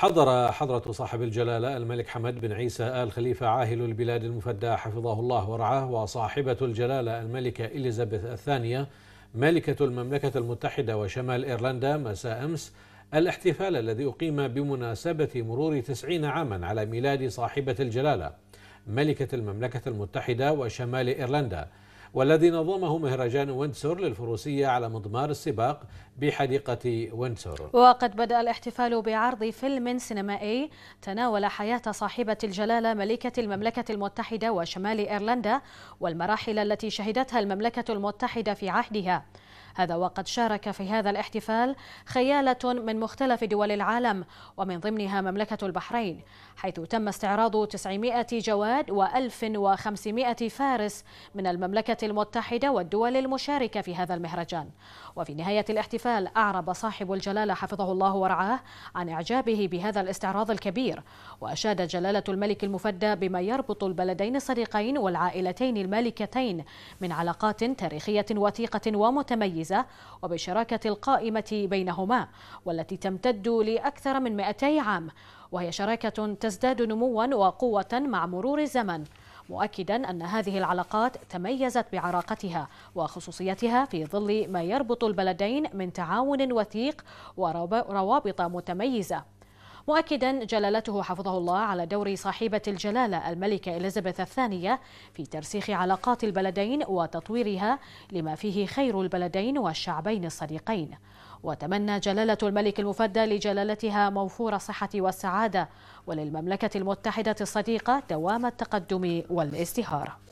حضر حضرة صاحب الجلالة الملك حمد بن عيسى آل خليفة عاهل البلاد المفدى حفظه الله ورعاه وصاحبة الجلالة الملكة إليزابيث الثانية ملكة المملكة المتحدة وشمال إيرلندا مساء أمس الاحتفال الذي أقيم بمناسبة مرور تسعين عاما على ميلاد صاحبة الجلالة ملكة المملكة المتحدة وشمال إيرلندا والذي نظمه مهرجان ويندسور للفروسية على مضمار السباق بحديقة ويندسور وقد بدأ الاحتفال بعرض فيلم سينمائي تناول حياة صاحبة الجلالة ملكة المملكة المتحدة وشمال إيرلندا والمراحل التي شهدتها المملكة المتحدة في عهدها هذا وقد شارك في هذا الاحتفال خيالة من مختلف دول العالم ومن ضمنها مملكة البحرين حيث تم استعراض 900 جواد و1500 فارس من المملكة المتحدة والدول المشاركة في هذا المهرجان وفي نهاية الاحتفال أعرب صاحب الجلالة حفظه الله ورعاه عن إعجابه بهذا الاستعراض الكبير وأشاد جلالة الملك المفدى بما يربط البلدين الصديقين والعائلتين المالكتين من علاقات تاريخية وثيقة ومتميزة الأجهزة وبالشراكة القائمة بينهما والتي تمتد لأكثر من 200 عام وهي شراكة تزداد نموا وقوة مع مرور الزمن مؤكدا أن هذه العلاقات تميزت بعراقتها وخصوصيتها في ظل ما يربط البلدين من تعاون وثيق وروابط متميزة مؤكدا جلالته حفظه الله على دور صاحبة الجلالة الملكة إليزابيث الثانية في ترسيخ علاقات البلدين وتطويرها لما فيه خير البلدين والشعبين الصديقين وتمنى جلالة الملك المفدى لجلالتها موفور الصحة والسعادة وللمملكة المتحدة الصديقة دوام التقدم والازدهار